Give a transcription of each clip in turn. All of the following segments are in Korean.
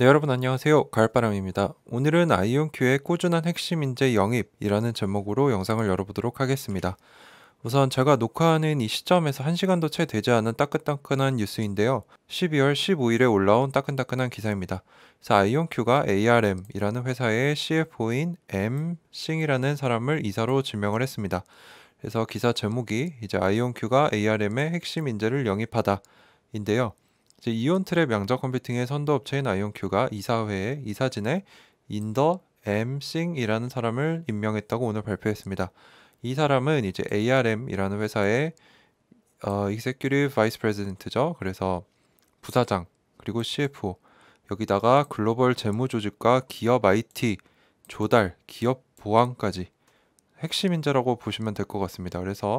네, 여러분 안녕하세요. 가을바람입니다. 오늘은 아이온큐의 꾸준한 핵심 인재 영입이라는 제목으로 영상을 열어보도록 하겠습니다. 우선 제가 녹화하는 이 시점에서 1시간도 채 되지 않은 따끈따끈한 뉴스인데요. 12월 15일에 올라온 따끈따끈한 기사입니다. 아이온큐가 ARM이라는 회사의 CFO인 M. 싱이라는 사람을 이사로 지명을 했습니다. 그래서 기사 제목이 이제 아이온큐가 ARM의 핵심 인재를 영입하다 인데요. 이온트랩 양자 컴퓨팅의 선도 업체인 아이온큐가 이사회에 이사진에 인더 엠싱이라는 사람을 임명했다고 오늘 발표했습니다. 이 사람은 이제 ARM이라는 회사의 어, Executive Vice President죠. 그래서 부사장 그리고 CFO 여기다가 글로벌 재무 조직과 기업 IT 조달 기업 보안까지 핵심 인재라고 보시면 될 것 같습니다. 그래서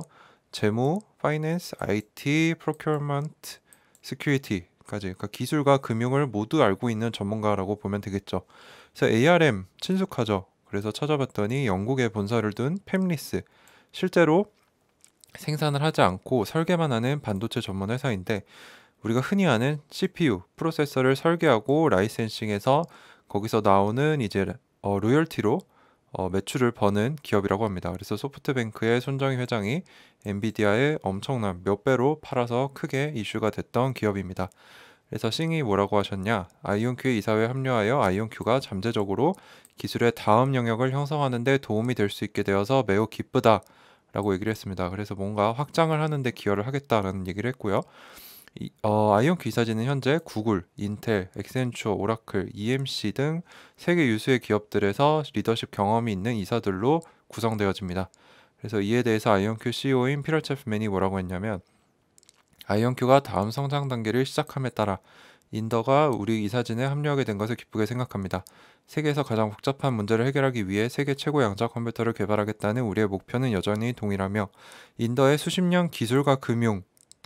재무, 파이낸스, IT, 프로큐어먼트, 시큐리티 까지 그러니까 기술과 금융을 모두 알고 있는 전문가라고 보면 되겠죠. 그래서 ARM 친숙하죠. 그래서 찾아봤더니 영국에 본사를 둔 펩리스 실제로 생산을 하지 않고 설계만 하는 반도체 전문 회사인데 우리가 흔히 아는 CPU 프로세서를 설계하고 라이센싱해서 거기서 나오는 이제 어, 로열티로 어, 매출을 버는 기업이라고 합니다. 그래서 소프트뱅크의 손정희 회장이 엔비디아에 엄청난 몇 배로 팔아서 크게 이슈가 됐던 기업입니다. 그래서 싱이 뭐라고 하셨냐? 아이온큐의 이사회에 합류하여 아이온큐가 잠재적으로 기술의 다음 영역을 형성하는 데 도움이 될 수 있게 되어서 매우 기쁘다. 라고 얘기를 했습니다. 그래서 뭔가 확장을 하는데 기여를 하겠다라는 얘기를 했고요. 이, 어, 아이온 기사진은 현재 구글, 인텔, 엑센처, 오라클, EMC 등 세계 유수의 기업들에서 리더십 경험이 있는 이사들로 구성되어집니다. 그래서 이에 대해서 아이온큐 CEO인 피럴 체프맨이 뭐라고 했냐면 아이온큐가 다음 성장 단계를 시작함에 따라 인더가 우리 이사진에 합류하게 된 것을 기쁘게 생각합니다. 세계에서 가장 복잡한 문제를 해결하기 위해 세계 최고 양자 컴퓨터를 개발하겠다는 우리의 목표는 여전히 동일하며 인더의 수십 년 기술과 금융,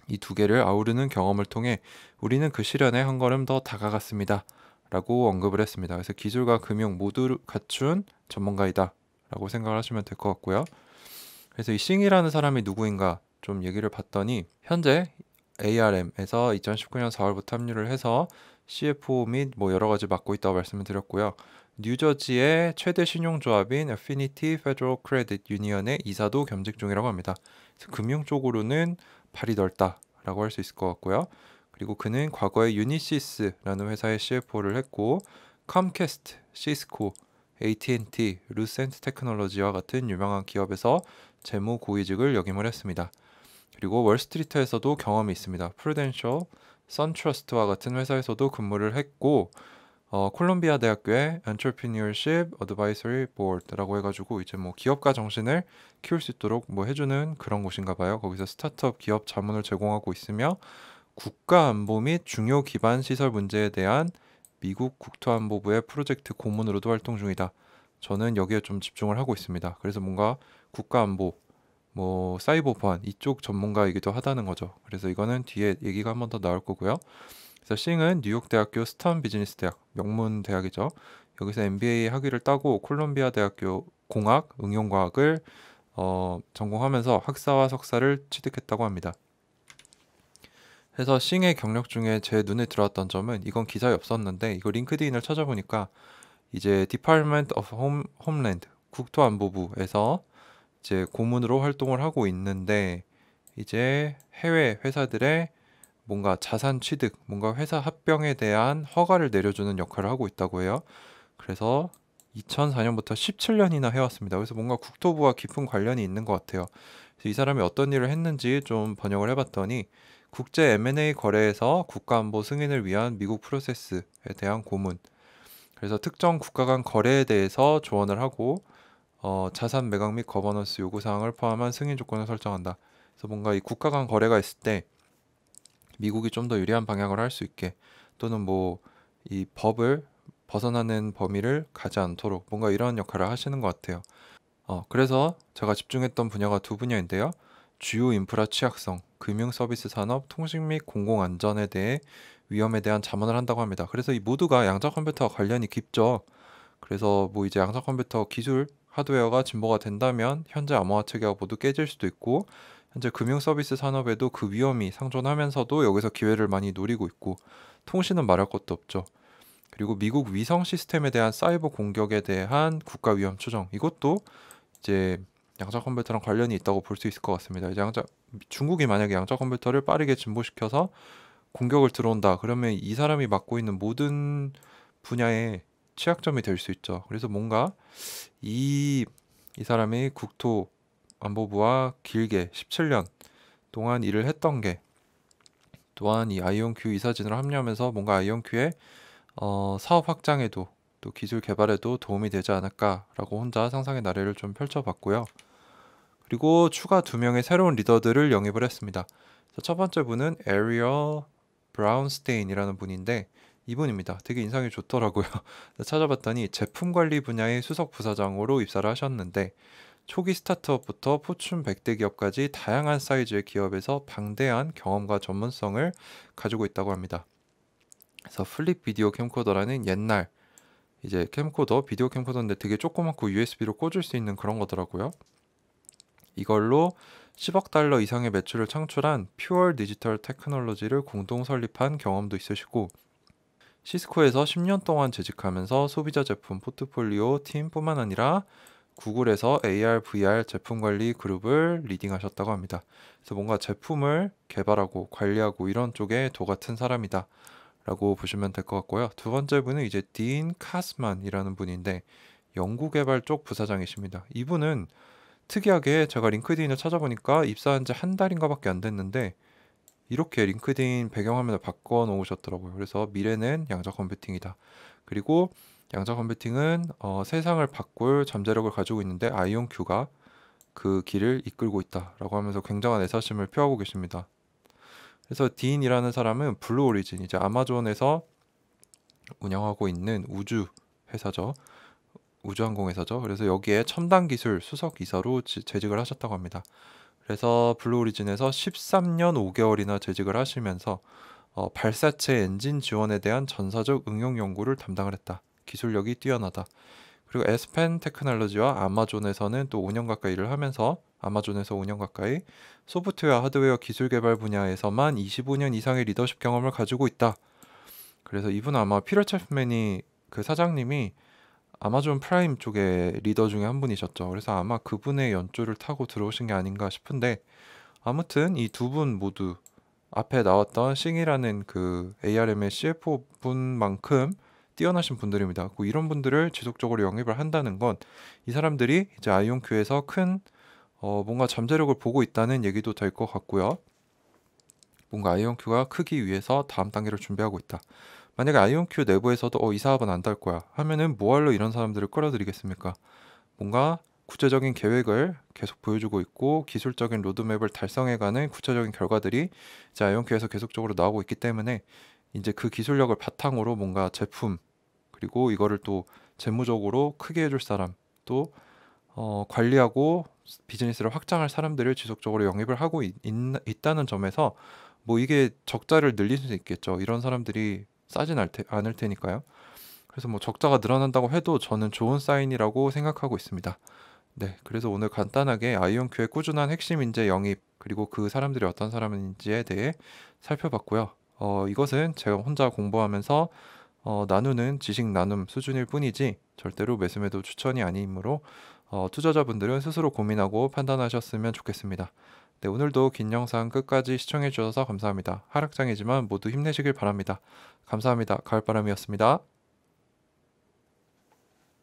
이두 개를 아우르는 경험을 통해 우리는 그 실현에 한 걸음 더 다가갔습니다. 라고 언급을 했습니다. 그래서 기술과 금융 모두 갖춘 전문가이다. 라고 생각을 하시면 될 것 같고요. 그래서 이 싱이라는 사람이 누구인가 좀 얘기를 봤더니 현재 ARM에서 2019년 4월부터 합류를 해서 CFO 및 뭐 여러 가지 맡고 있다고 말씀을 드렸고요. 뉴저지의 최대 신용조합인 Affinity Federal Credit Union의 이사도 겸직 중이라고 합니다. 그래서 금융 쪽으로는 팔이 넓다라고 할 수 있을 것 같고요. 그리고 그는 과거에 유니시스라는 회사의 CFO를 했고 컴캐스트, 시스코, AT&T, 루센트 테크놀로지와 같은 유명한 기업에서 재무 고위직을 역임을 했습니다. 그리고 월스트리트에서도 경험이 있습니다. 프루덴셜, 선트러스트와 같은 회사에서도 근무를 했고 어, 콜롬비아 대학교의 Entrepreneurship Advisory Board라고 해가지고 이제 뭐 기업가 정신을 키울 수 있도록 뭐 해주는 그런 곳인가 봐요. 거기서 스타트업 기업 자문을 제공하고 있으며 국가 안보 및 중요 기반 시설 문제에 대한 미국 국토안보부의 프로젝트 고문으로도 활동 중이다. 저는 여기에 좀 집중을 하고 있습니다. 그래서 뭔가 국가 안보, 뭐 사이버 보안 이쪽 전문가이기도 하다는 거죠. 그래서 이거는 뒤에 얘기가 한 번 더 나올 거고요. 그래서 싱은 뉴욕 대학교 스탄 비즈니스 대학 명문 대학이죠. 여기서 MBA 학위를 따고 콜롬비아 대학교 공학 응용과학을 어, 전공하면서 학사와 석사를 취득했다고 합니다. 그래서 싱의 경력 중에 제 눈에 들어왔던 점은 이건 기사에 없었는데 이거 링크드인을 찾아보니까 이제 Department of Home, Homeland 국토안보부에서 이제 고문으로 활동을 하고 있는데 이제 해외 회사들의 뭔가 자산 취득, 뭔가 회사 합병에 대한 허가를 내려주는 역할을 하고 있다고 해요. 그래서 2004년부터 17년이나 해왔습니다. 그래서 뭔가 국토부와 깊은 관련이 있는 것 같아요. 이 사람이 어떤 일을 했는지 좀 번역을 해봤더니 국제 M&A 거래에서 국가안보 승인을 위한 미국 프로세스에 대한 고문. 그래서 특정 국가 간 거래에 대해서 조언을 하고 어, 자산 매각 및 거버넌스 요구 사항을 포함한 승인 조건을 설정한다. 그래서 뭔가 이 국가 간 거래가 있을 때 미국이 좀 더 유리한 방향을 할수 있게 또는 뭐 이 법을 벗어나는 범위를 가지 않도록 뭔가 이런 역할을 하시는 것 같아요. 어, 그래서 제가 집중했던 분야가 두 분야인데요. 주요 인프라 취약성, 금융 서비스 산업, 통신 및 공공 안전에 대해 위험에 대한 자문을 한다고 합니다. 그래서 이 모두가 양자 컴퓨터와 관련이 깊죠. 그래서 뭐 이제 양자 컴퓨터 기술 하드웨어가 진보가 된다면 현재 암호화 체계가 모두 깨질 수도 있고 현재 금융 서비스 산업에도 그 위험이 상존하면서도 여기서 기회를 많이 노리고 있고 통신은 말할 것도 없죠. 그리고 미국 위성 시스템에 대한 사이버 공격에 대한 국가 위험 추정 이것도 이제 양자 컴퓨터랑 관련이 있다고 볼 수 있을 것 같습니다. 이제 양자 중국이 만약에 양자 컴퓨터를 빠르게 진보시켜서 공격을 들어온다 그러면 이 사람이 맡고 있는 모든 분야의 취약점이 될 수 있죠. 그래서 뭔가 이 이사람이 국토 안보부와 길게 17년 동안 일을 했던 게 또한 이 아이온큐 이사진으로 합류하면서 뭔가 아이온큐의 어, 사업 확장에도 또 기술 개발에도 도움이 되지 않을까라고 혼자 상상의 나래를 좀 펼쳐봤고요. 그리고 추가 두 명의 새로운 리더들을 영입을 했습니다. 첫 번째 분은 에리어 브라운스테인이라는 분인데 이분입니다. 되게 인상이 좋더라고요. 찾아봤더니 제품 관리 분야의 수석 부사장으로 입사를 하셨는데 초기 스타트업부터 포춘 100대 기업까지 다양한 사이즈의 기업에서 방대한 경험과 전문성을 가지고 있다고 합니다. 그래서 플립 비디오 캠코더라는 옛날 이제 캠코더 비디오 캠코더인데 되게 조그맣고 USB로 꽂을 수 있는 그런 거더라고요. 이걸로 10억 달러 이상의 매출을 창출한 퓨얼 디지털 테크놀로지를 공동 설립한 경험도 있으시고 시스코에서 10년 동안 재직하면서 소비자 제품 포트폴리오 팀뿐만 아니라 구글에서 AR, VR 제품 관리 그룹을 리딩하셨다고 합니다. 그래서 뭔가 제품을 개발하고 관리하고 이런 쪽에 도 같은 사람이다. 라고 보시면 될 것 같고요. 두 번째 분은 이제 딘 카스만이라는 분인데 연구개발 쪽 부사장이십니다. 이분은 특이하게 제가 링크드인을 찾아보니까 입사한 지 한 달인가 밖에 안 됐는데 이렇게 링크드인 배경화면을 바꿔 놓으셨더라고요. 그래서 미래는 양자 컴퓨팅이다. 그리고 양자 컴퓨팅은 어, 세상을 바꿀 잠재력을 가지고 있는데 아이온큐가 그 길을 이끌고 있다라고 하면서 굉장한 애사심을 표하고 계십니다. 그래서 딘이라는 사람은 블루 오리진 이제 아마존에서 운영하고 있는 우주 회사죠. 우주항공회사죠. 그래서 여기에 첨단 기술 수석 이사로 재직을 하셨다고 합니다. 그래서 블루 오리진에서 13년 5개월이나 재직을 하시면서 어, 발사체 엔진 지원에 대한 전사적 응용 연구를 담당을 했다. 기술력이 뛰어나다. 그리고 에스펜 테크놀로지와 아마존에서는 또 5년 가까이 일을 하면서 아마존에서 5년 가까이 소프트웨어 하드웨어 기술 개발 분야에서만 25년 이상의 리더십 경험을 가지고 있다. 그래서 이분 아마 피터 체프맨이 그 사장님이 아마존 프라임 쪽에 리더 중에 한 분이셨죠. 그래서 아마 그분의 연줄를 타고 들어오신 게 아닌가 싶은데 아무튼 이 두 분 모두 앞에 나왔던 싱이라는 그 ARM의 CFO 분만큼 뛰어나신 분들입니다. 그 이런 분들을 지속적으로 영입을 한다는 건 이 사람들이 이제 아이온큐에서 큰 어, 뭔가 잠재력을 보고 있다는 얘기도 될 것 같고요. 뭔가 아이온큐가 크기 위해서 다음 단계를 준비하고 있다. 만약에 아이온큐 내부에서도 어, 이 사업은 안 될 거야 하면은 뭐할로 이런 사람들을 끌어들이겠습니까? 뭔가 구체적인 계획을 계속 보여주고 있고 기술적인 로드맵을 달성해가는 구체적인 결과들이 자 이온큐에서 계속적으로 나오고 있기 때문에 이제 그 기술력을 바탕으로 뭔가 제품 그리고 이거를 또 재무적으로 크게 해줄 사람 또 어, 관리하고 비즈니스를 확장할 사람들을 지속적으로 영입을 하고 있, 있다는 점에서 뭐 이게 적자를 늘릴 수 있겠죠. 이런 사람들이 싸진 않을 테니까요. 그래서 뭐 적자가 늘어난다고 해도 저는 좋은 사인이라고 생각하고 있습니다. 네, 그래서 오늘 간단하게 아이온큐의 꾸준한 핵심 인재 영입 그리고 그 사람들이 어떤 사람인지에 대해 살펴봤고요. 어, 이것은 제가 혼자 공부하면서 어, 나누는 지식 나눔 수준일 뿐이지 절대로 매수매도 추천이 아니므로 어, 투자자분들은 스스로 고민하고 판단하셨으면 좋겠습니다. 네, 오늘도 긴 영상 끝까지 시청해 주셔서 감사합니다. 하락장이지만 모두 힘내시길 바랍니다. 감사합니다. 가을바람이었습니다.